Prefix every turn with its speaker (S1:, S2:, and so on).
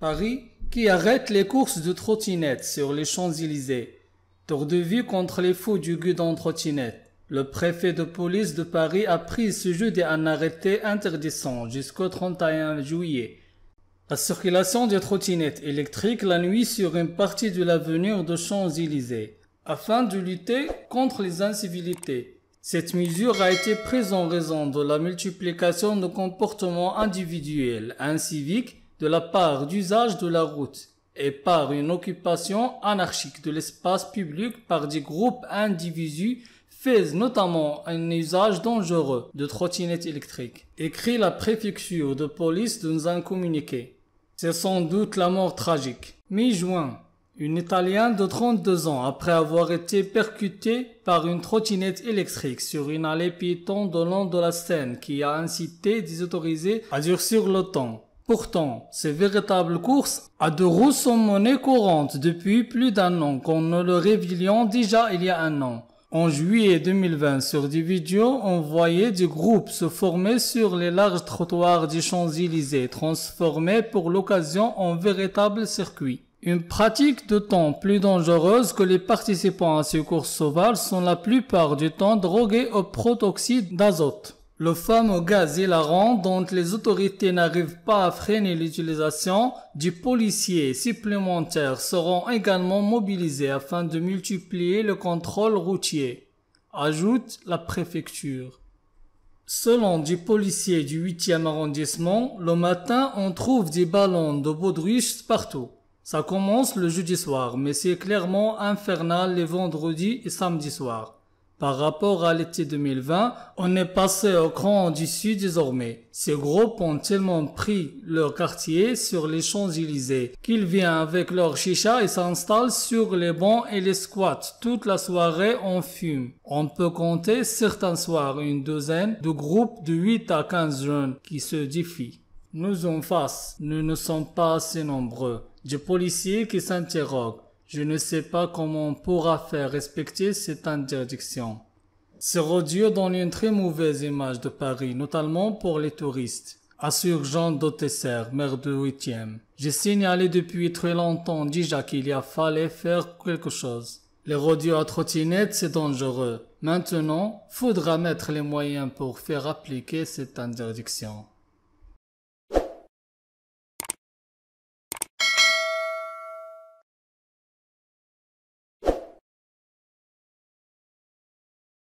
S1: Paris, qui arrête les courses de trottinettes sur les Champs-Élysées. Tour de vue contre les fous du guidon trottinette. Le préfet de police de Paris a pris ce jeudi un arrêté interdisant jusqu'au 31 juillet la circulation des trottinettes électriques la nuit sur une partie de l'avenue de Champs-Élysées afin de lutter contre les incivilités. Cette mesure a été prise en raison de la multiplication de comportements individuels, inciviques de la part d'usage de la route et par une occupation anarchique de l'espace public par des groupes individus faisent notamment un usage dangereux de trottinettes électriques, écrit la préfecture de police dans un communiqué. C'est sans doute la mort tragique. Mi-juin, une Italienne de 32 ans, après avoir été percutée par une trottinette électrique sur une allée piétonne de long de la Seine qui a incité des autorisés à durcir le temps Pourtant, ces véritables courses à deux roues sont monnaie courante depuis plus d'un an qu'on ne le révélions déjà il y a un an. En juillet 2020, sur des vidéos, on voyait des groupes se former sur les larges trottoirs du Champs-Élysées, transformés pour l'occasion en véritables circuit. Une pratique de temps plus dangereuse que les participants à ces courses sauvages sont la plupart du temps drogués au protoxyde d'azote. Le fameux gaz hilarant dont les autorités n'arrivent pas à freiner l'utilisation du policier supplémentaires seront également mobilisés afin de multiplier le contrôle routier, ajoute la préfecture. Selon du policier du 8e arrondissement, le matin on trouve des ballons de baudruche partout. Ça commence le jeudi soir, mais c'est clairement infernal les vendredis et samedis soir. Par rapport à l'été 2020, on est passé au grand du dessus désormais. Ces groupes ont tellement pris leur quartier sur les Champs-Élysées qu'ils viennent avec leur chicha et s'installent sur les bancs et les squats. Toute la soirée, on fume. On peut compter certains soirs une douzaine de groupes de 8 à 15 jeunes qui se défient. Nous en face, nous ne sommes pas assez nombreux. Des policiers qui s'interrogent je ne sais pas comment on pourra faire respecter cette interdiction. Ce radio donne une très mauvaise image de Paris, notamment pour les touristes. Assure Jean maire de 8e. J'ai signalé depuis très longtemps déjà qu'il y a fallu faire quelque chose. Les radios à trottinette, c'est dangereux. Maintenant, faudra mettre les moyens pour faire appliquer cette interdiction.